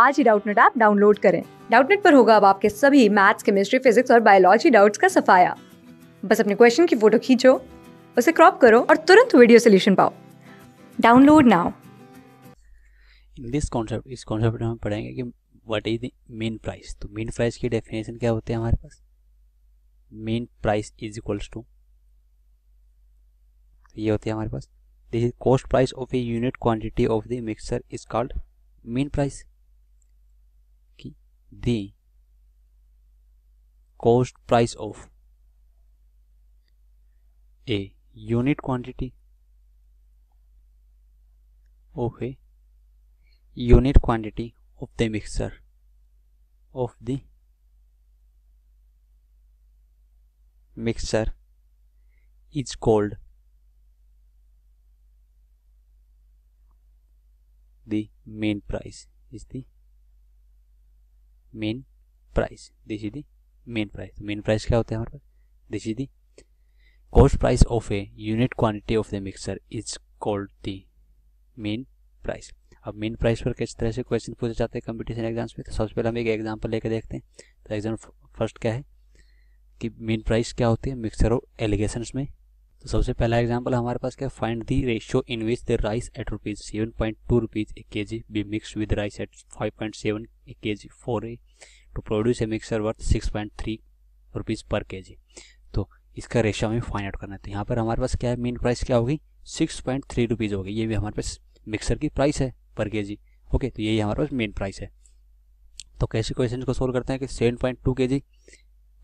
आज ही Doubtnut app download करें डाउटनेट पर होगा अब आपके सभी मैथ्स केमिस्ट्री फिजिक्स और बायोलॉजी डाउट्स का सफाया बस अपने क्वेश्चन की फोटो खींचो उसे क्रॉप करो और तुरंत वीडियो सोल्यूशन पाओ डाउनलोड नाउ दिस कॉन्सेप्ट इस कॉन्सेप्ट में हम पढ़ेंगे कि what is the mean price तो मेन प्राइस की डेफिनेशन क्या होती है हमारे पास mean price is equals to ये होती है हमारे पास this is cost price of a unit quantity of the mixture is called mean price the cost price of a unit quantity of a unit quantity of the mixer of the mixer is called the main price is the mean price this is the mean price mean price क्या होता है हमारे पास this is the cost price of a unit quantity of the mixer is called the mean price अब mean price पर किस तरह से क्वेश्चन पूछे जाते हैं कंपटीशन एग्जाम्स में तो सबसे पहले हम एक एग्जाम्पल लेकर देखते हैं तो एग्जाम्पल फर्स्ट क्या है कि मेन प्राइस क्या होती है मिक्सर और एलिगेशन में तो सबसे पहला एग्जाम्पल हमारे पास क्या find the ratio in which the rice at rupees seven point two rupees a K G be mix with rice at five point seven a K G four a to produce a mixer worth six point three rupees per K जी तो इसका ratio हमें find out करना है तो यहाँ पर हमारे पास क्या है मेन प्राइस क्या होगी सिक्स पॉइंट थ्री रुपीज़ होगी ये भी हमारे पास मिक्सर की प्राइस है पर के जी ओके तो यही हमारे पास मेन प्राइस है तो कैसे क्वेश्चन को सोल्व करते हैं कि सेवन पॉइंट टू के जी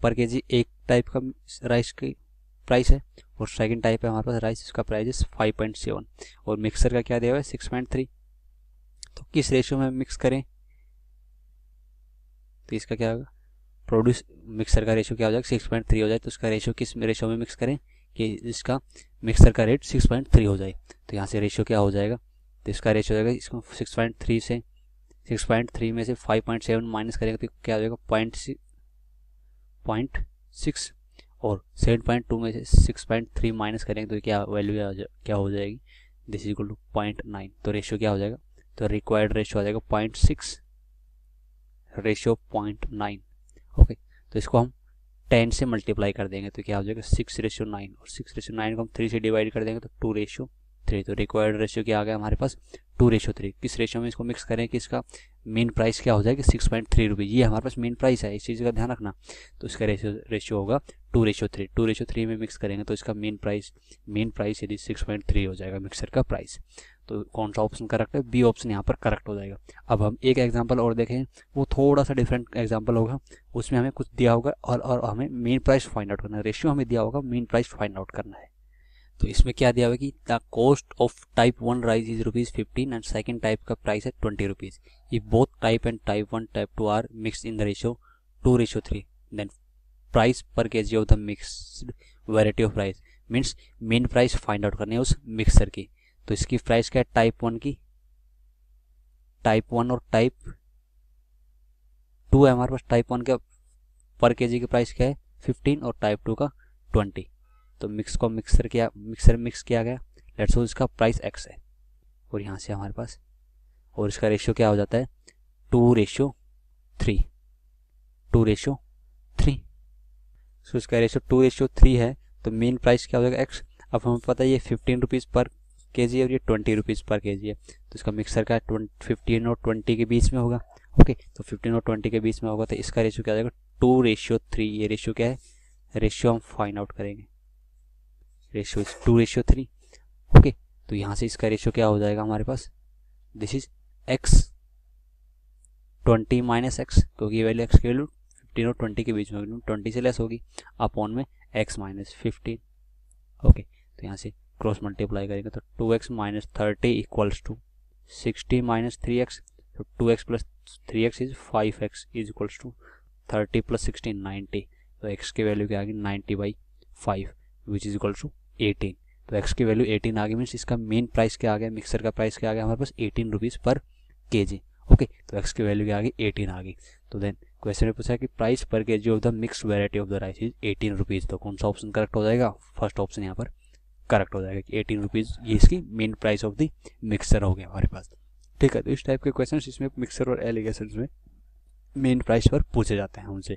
पर के जी एक टाइप का राइस की प्राइस है और सेकंड टाइप है हमारे पास राइस इसका प्राइस फाइव पॉइंट सेवन और मिक्सर का क्या दिया हुआ है सिक्स पॉइंट थ्री तो किस रेशियो में मिक्स करें तो इसका क्या होगा प्रोड्यूस मिक्सर का रेशियो क्या हो जाएगा सिक्स पॉइंट थ्री हो जाए तो उसका रेशियो किस रेशियो में मिक्स करें कि इसका मिक्सर का रेट सिक्स पॉइंट थ्री हो जाए तो यहाँ से रेशियो क्या हो जाएगा तो इसका रेशियो हो जाएगा इसको सिक्स पॉइंट थ्री से सिक्स पॉइंट थ्री में से फाइव पॉइंट सेवन माइनस करेगा तो क्या हो जाएगा पॉइंट पॉइंट सिक्स और सेवन पॉइंट टू में से सिक्स पॉइंट थ्री माइनस करेंगे तो क्या वैल्यू क्या हो जाएगी this equal to point nine तो रेशियो क्या हो जाएगा तो रिक्वायर्ड रेशियो आ जाएगा point six ratio point nine okay तो इसको हम टेन से मल्टीप्लाई कर देंगे तो क्या हो जाएगा सिक्स रेशियो नाइन और सिक्स रेशियो नाइन को हम थ्री से डिवाइड कर देंगे तो टू रेशियो थ्री तो रिक्वायर्ड रेशियो क्या आ गया हमारे पास टू रेशो थ्री किस रेशियो में इसको मिक्स करें कि इसका मेन प्राइस क्या हो जाएगा सिक्स पॉइंट थ्री रुपीज़ ये हमारे पास मेन प्राइस है इस चीज़ का ध्यान रखना तो इसका रेशियो रेशियो होगा two ratio three two ratio three में मिक्स करेंगे तो इसका मेन प्राइस मेन प्राइस यदि सिक्स पॉइंट थ्री हो जाएगा मिक्सर का प्राइस तो कौन सा ऑप्शन करेक्ट है बी ऑप्शन यहाँ पर करेक्ट हो जाएगा अब हम एक एग्जाम्पल और देखें वो थोड़ा सा डिफरेंट एग्जाम्पल होगा उसमें हमें कुछ दिया होगा और और हमें मेन प्राइस फाइंड आउट करना है रेशियो हमें दिया होगा मेन प्राइस फाइंड आउट करना है तो इसमें क्या दिया हुआ कि the cost of type one rice is rupees fifteen and second type का प्राइस है twenty rupees if both type and type one type two are mix in the ratio two ratio three then price per K G of the mixed variety of rice means mean price find out करनी है उस mixer की तो इसकी price क्या है type one की type one और टाइप टू है हमारे पास टाइप वन का पर के जी की प्राइस क्या है फिफ्टीन और टाइप टू का ट्वेंटी तो मिक्स को मिक्सर किया मिक्सर मिक्स किया गया लेट्स सपोज इसका प्राइस एक्स है और यहाँ से हमारे पास और इसका रेशियो क्या हो जाता है two ratio three two ratio three so इसका रेशियो टू रेशियो थ्री है तो मेन प्राइस क्या हो जाएगा एक्स अब हमें पता है ये फिफ्टीन रुपीज़ पर के जी और ये ट्वेंटी रुपीज़ पर के जी है तो इसका मिक्सर का फिफ्टीन और ट्वेंटी के बीच में होगा ओके तो फिफ्टीन और ट्वेंटी के बीच में होगा तो इसका रेशियो क्या हो जाएगा टू रेशियो थ्री ये रेशियो क्या है रेशियो हम फाइंड आउट करेंगे ratio is two ratio three okay तो यहाँ से इसका रेशियो क्या हो जाएगा हमारे पास this is X twenty minus X क्योंकि ये वैल्यू एक्स की वैल्यू फिफ्टीन और ट्वेंटी के बीच में ट्वेंटी तो से लेस होगी अपॉन में एक्स माइनस फिफ्टीन ओके तो यहाँ से क्रॉस मल्टीप्लाई करेंगे तो two X minus thirty equals to sixty minus three X तो two X plus three X is five X is equals to thirty plus sixteen ninety तो X की value क्या आ गई ninety by five which is equals to eighteen तो X की value eighteen आ गई मीन्स इसका मेन प्राइस क्या आ गया मिक्सर का प्राइस क्या आ गया हमारे पास eighteen rupees per K G okay तो एक्स की वैल्यू क्या आ गई एटीन आ गई तो देन क्वेश्चन में पूछा कि price per K G of the mix variety of the rice is eighteen rupees तो कौन सा ऑप्शन करेक्ट हो जाएगा फर्स्ट ऑप्शन यहाँ पर करेक्ट हो जाएगा कि एटीन रुपीज़ ये इसकी mean price of the mixer हो गया हमारे पास ठीक है तो इस टाइप के क्वेश्चन इसमें मिक्सर और एलिगेशन में मेन प्राइस पर पूछे जाते हैं उनसे